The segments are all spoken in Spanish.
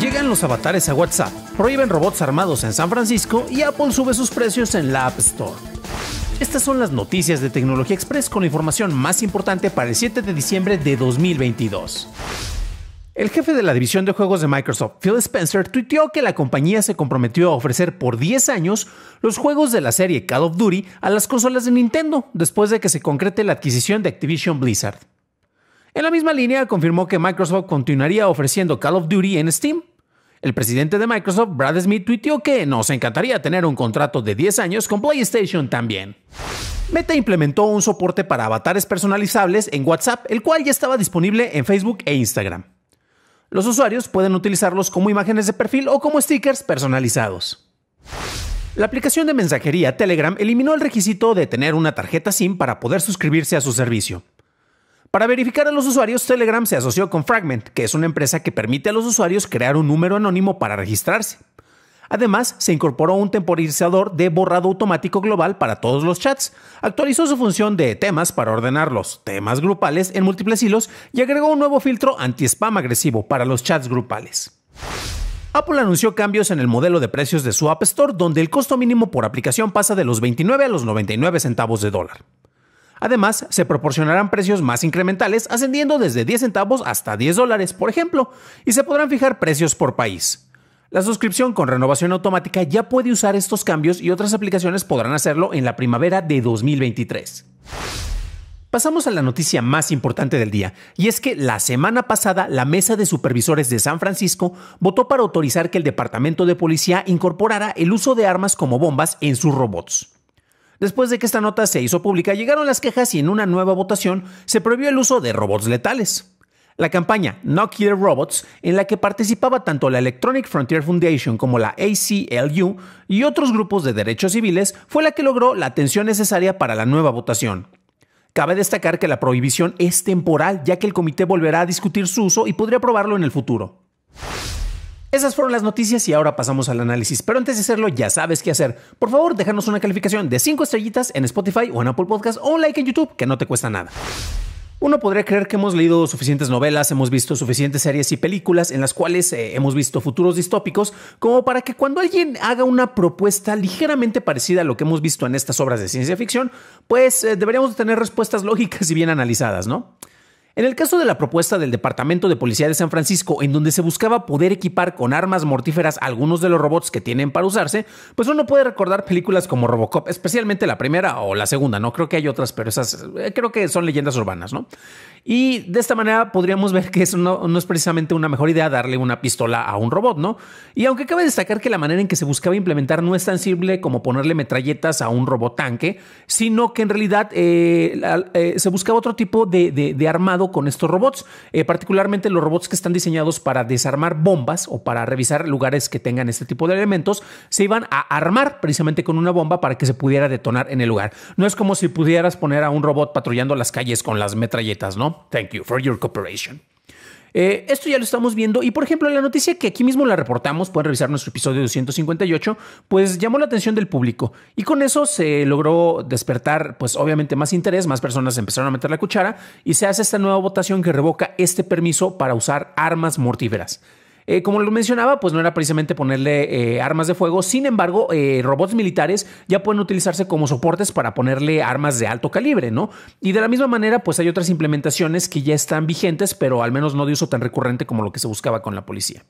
Llegan los avatares a WhatsApp, prohíben robots armados en San Francisco y Apple sube sus precios en la App Store. Estas son las noticias de Tecnología Express con la información más importante para el 7 de diciembre de 2022. El jefe de la división de juegos de Microsoft, Phil Spencer, tuiteó que la compañía se comprometió a ofrecer por 10 años los juegos de la serie Call of Duty a las consolas de Nintendo después de que se concrete la adquisición de Activision Blizzard. En la misma línea, confirmó que Microsoft continuaría ofreciendo Call of Duty en Steam. El presidente de Microsoft, Brad Smith, tuiteó que nos encantaría tener un contrato de 10 años con PlayStation también. Meta implementó un soporte para avatares personalizables en WhatsApp, el cual ya estaba disponible en Facebook e Instagram. Los usuarios pueden utilizarlos como imágenes de perfil o como stickers personalizados. La aplicación de mensajería Telegram eliminó el requisito de tener una tarjeta SIM para poder suscribirse a su servicio. Para verificar a los usuarios, Telegram se asoció con Fragment, que es una empresa que permite a los usuarios crear un número anónimo para registrarse. Además, se incorporó un temporizador de borrado automático global para todos los chats, actualizó su función de temas para ordenar los temas grupales en múltiples hilos y agregó un nuevo filtro anti-spam agresivo para los chats grupales. Apple anunció cambios en el modelo de precios de su App Store, donde el costo mínimo por aplicación pasa de los 29 a los 99 centavos de dólar. Además, se proporcionarán precios más incrementales ascendiendo desde 10 centavos hasta 10 dólares, por ejemplo, y se podrán fijar precios por país. La suscripción con renovación automática ya puede usar estos cambios y otras aplicaciones podrán hacerlo en la primavera de 2023. Pasamos a la noticia más importante del día, y es que la semana pasada la Mesa de Supervisores de San Francisco votó para autorizar que el Departamento de Policía incorporara el uso de armas como bombas en sus robots. Después de que esta nota se hizo pública, llegaron las quejas y en una nueva votación se prohibió el uso de robots letales. La campaña No Killer Robots, en la que participaba tanto la Electronic Frontier Foundation como la ACLU y otros grupos de derechos civiles, fue la que logró la atención necesaria para la nueva votación. Cabe destacar que la prohibición es temporal, ya que el comité volverá a discutir su uso y podría aprobarlo en el futuro. Esas fueron las noticias y ahora pasamos al análisis. Pero antes de hacerlo, ya sabes qué hacer. Por favor, déjanos una calificación de 5 estrellitas en Spotify o en Apple Podcast o un like en YouTube, que no te cuesta nada. Uno podría creer que hemos leído suficientes novelas, hemos visto suficientes series y películas en las cuales eh, hemos visto futuros distópicos como para que cuando alguien haga una propuesta ligeramente parecida a lo que hemos visto en estas obras de ciencia ficción, pues eh, deberíamos tener respuestas lógicas y bien analizadas, ¿no? En el caso de la propuesta del Departamento de Policía de San Francisco, en donde se buscaba poder equipar con armas mortíferas algunos de los robots que tienen para usarse, pues uno puede recordar películas como Robocop, especialmente la primera o la segunda, ¿no? Creo que hay otras, pero esas eh, creo que son leyendas urbanas, ¿no? Y de esta manera podríamos ver que eso no, es precisamente una mejor idea darle una pistola a un robot, ¿no? Y aunque cabe destacar que la manera en que se buscaba implementar no es tan simple como ponerle metralletas a un robot tanque, sino que en realidad eh, eh, se buscaba otro tipo de, armado con estos robots, eh, particularmente los robots que están diseñados para desarmar bombas o para revisar lugares que tengan este tipo de elementos, se iban a armar precisamente con una bomba para que se pudiera detonar en el lugar. No es como si pudieras poner a un robot patrullando las calles con las metralletas, ¿no? Thank you for your cooperation. Eh, esto ya lo estamos viendo y por ejemplo la noticia que aquí mismo la reportamos, pueden revisar nuestro episodio 258, pues llamó la atención del público y con eso se logró despertar pues obviamente más interés, más personas empezaron a meter la cuchara y se hace esta nueva votación que revoca este permiso para usar armas mortíferas. Eh, como lo mencionaba, pues no era precisamente ponerle eh, armas de fuego. Sin embargo, eh, robots militares ya pueden utilizarse como soportes para ponerle armas de alto calibre, ¿no? Y de la misma manera, pues hay otras implementaciones que ya están vigentes, pero al menos no de uso tan recurrente como lo que se buscaba con la policía.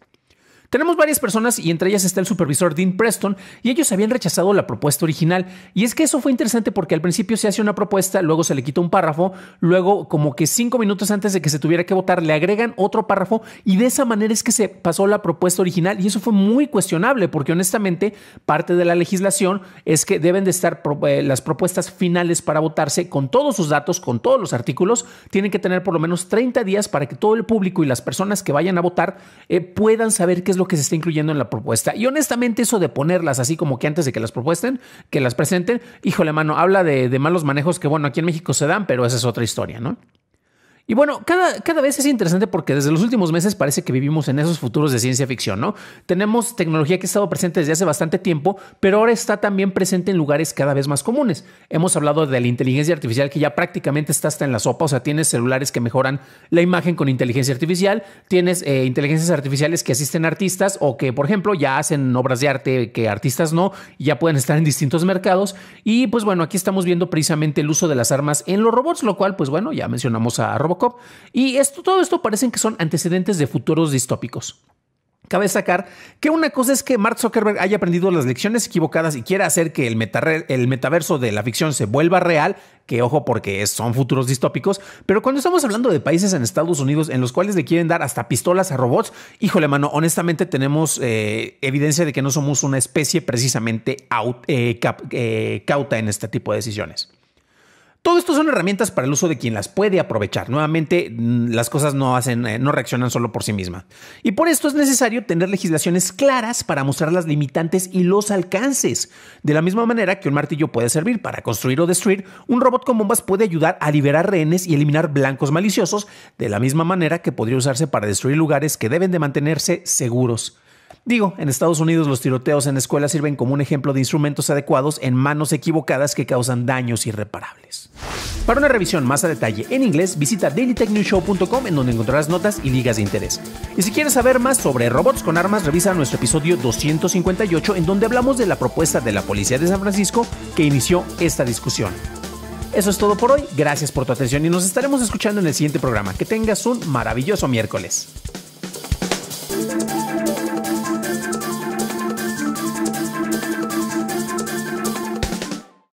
Tenemos varias personas y entre ellas está el supervisor Dean Preston y ellos habían rechazado la propuesta original. Y es que eso fue interesante porque al principio se hace una propuesta, luego se le quita un párrafo, luego como que cinco minutos antes de que se tuviera que votar le agregan otro párrafo y de esa manera es que se pasó la propuesta original y eso fue muy cuestionable porque honestamente parte de la legislación es que deben de estar eh, las propuestas finales para votarse con todos sus datos, con todos los artículos, tienen que tener por lo menos 30 días para que todo el público y las personas que vayan a votar eh, puedan saber qué es lo lo que se está incluyendo en la propuesta. Y honestamente eso de ponerlas así como que antes de que las propuesten, que las presenten, híjole mano, habla de, de malos manejos que bueno, aquí en México se dan, pero esa es otra historia, ¿no? Y bueno, cada, cada vez es interesante porque desde los últimos meses parece que vivimos en esos futuros de ciencia ficción, ¿no? Tenemos tecnología que ha estado presente desde hace bastante tiempo, pero ahora está también presente en lugares cada vez más comunes. Hemos hablado de la inteligencia artificial que ya prácticamente está hasta en la sopa, o sea, tienes celulares que mejoran la imagen con inteligencia artificial, tienes eh, inteligencias artificiales que asisten a artistas o que, por ejemplo, ya hacen obras de arte que artistas no, y ya pueden estar en distintos mercados. Y pues bueno, aquí estamos viendo precisamente el uso de las armas en los robots, lo cual, pues bueno, ya mencionamos a robots y esto, todo esto parecen que son antecedentes de futuros distópicos. Cabe sacar que una cosa es que Mark Zuckerberg haya aprendido las lecciones equivocadas y quiera hacer que el, el, metaverso de la ficción se vuelva real, que ojo porque son futuros distópicos, pero cuando estamos hablando de países en Estados Unidos en los cuales le quieren dar hasta pistolas a robots, híjole mano, honestamente tenemos eh, evidencia de que no somos una especie precisamente eh, eh, cauta en este tipo de decisiones. Todo esto son herramientas para el uso de quien las puede aprovechar. Nuevamente, mm, las cosas no hacen, eh, no reaccionan solo por sí mismas. Y por esto es necesario tener legislaciones claras para mostrar las limitantes y los alcances. De la misma manera que un martillo puede servir para construir o destruir, un robot con bombas puede ayudar a liberar rehenes y eliminar blancos maliciosos, de la misma manera que podría usarse para destruir lugares que deben de mantenerse seguros. Digo, en Estados Unidos los tiroteos en escuelas sirven como un ejemplo de instrumentos adecuados en manos equivocadas que causan daños irreparables. Para una revisión más a detalle en inglés, visita dailytechnewshow.com en donde encontrarás notas y ligas de interés. Y si quieres saber más sobre robots con armas, revisa nuestro episodio 258 en donde hablamos de la propuesta de la policía de San Francisco que inició esta discusión. Eso es todo por hoy, gracias por tu atención y nos estaremos escuchando en el siguiente programa. Que tengas un maravilloso miércoles.